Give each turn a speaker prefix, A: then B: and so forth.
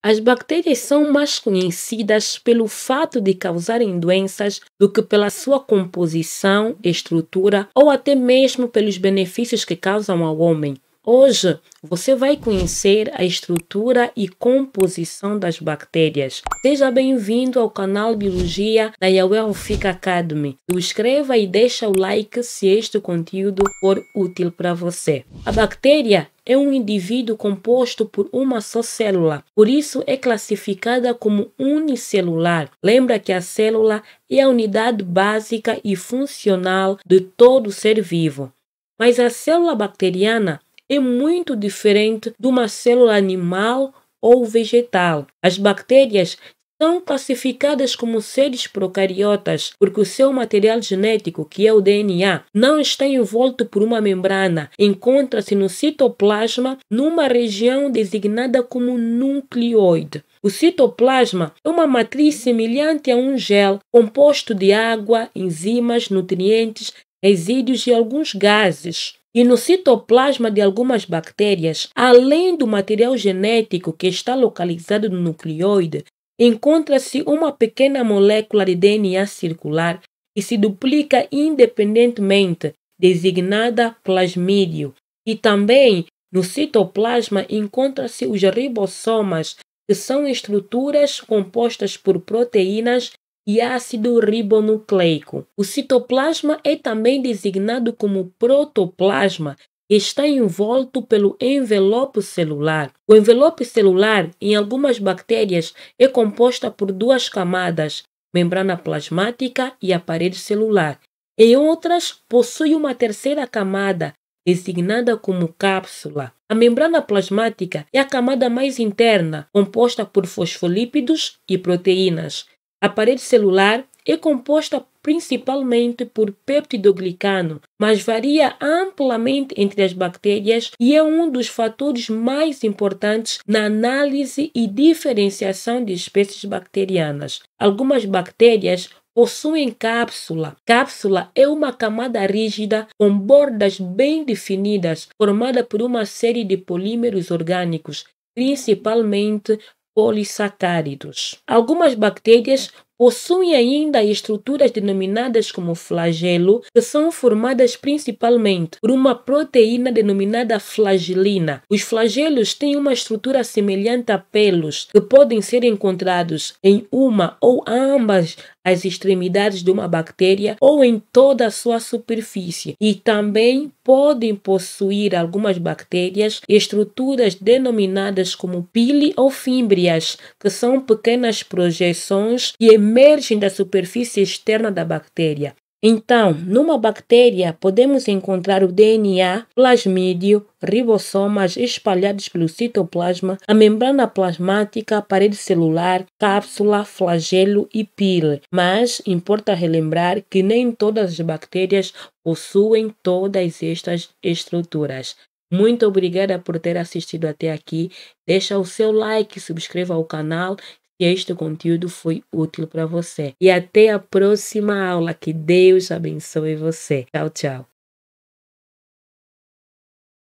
A: As bactérias são mais conhecidas pelo fato de causarem doenças do que pela sua composição, estrutura ou até mesmo pelos benefícios que causam ao homem. Hoje você vai conhecer a estrutura e composição das bactérias. Seja bem-vindo ao canal Biologia da Yahweh Fica Academy. Inscreva e deixa o like se este conteúdo for útil para você. A bactéria é um indivíduo composto por uma só célula, por isso é classificada como unicelular. Lembra que a célula é a unidade básica e funcional de todo ser vivo. Mas a célula bacteriana é muito diferente de uma célula animal ou vegetal. As bactérias são classificadas como seres procariotas porque o seu material genético, que é o DNA, não está envolto por uma membrana, encontra-se no citoplasma numa região designada como nucleoide. O citoplasma é uma matriz semelhante a um gel composto de água, enzimas, nutrientes, resíduos e alguns gases. E no citoplasma de algumas bactérias, além do material genético que está localizado no nucleoide, encontra-se uma pequena molécula de DNA circular que se duplica independentemente, designada plasmídio. E também no citoplasma encontram-se os ribossomas, que são estruturas compostas por proteínas e ácido ribonucleico. O citoplasma é também designado como protoplasma e está envolto pelo envelope celular. O envelope celular, em algumas bactérias, é composta por duas camadas, membrana plasmática e a parede celular. Em outras, possui uma terceira camada, designada como cápsula. A membrana plasmática é a camada mais interna, composta por fosfolípidos e proteínas. A parede celular é composta principalmente por peptidoglicano, mas varia amplamente entre as bactérias e é um dos fatores mais importantes na análise e diferenciação de espécies bacterianas. Algumas bactérias possuem cápsula. Cápsula é uma camada rígida com bordas bem definidas, formada por uma série de polímeros orgânicos, principalmente polissacáridos. Algumas bactérias Possuem ainda estruturas denominadas como flagelo, que são formadas principalmente por uma proteína denominada flagelina. Os flagelos têm uma estrutura semelhante a pelos, que podem ser encontrados em uma ou ambas as extremidades de uma bactéria ou em toda a sua superfície e também podem possuir algumas bactérias estruturas denominadas como pili ou fímbrias, que são pequenas projeções que emergem da superfície externa da bactéria. Então, numa bactéria, podemos encontrar o DNA, plasmídio, ribossomas espalhados pelo citoplasma, a membrana plasmática, parede celular, cápsula, flagelo e pile. Mas importa relembrar que nem todas as bactérias possuem todas estas estruturas. Muito obrigada por ter assistido até aqui. Deixa o seu like, subscreva o canal, que este conteúdo foi útil para você. E até a próxima aula. Que Deus abençoe você. Tchau, tchau.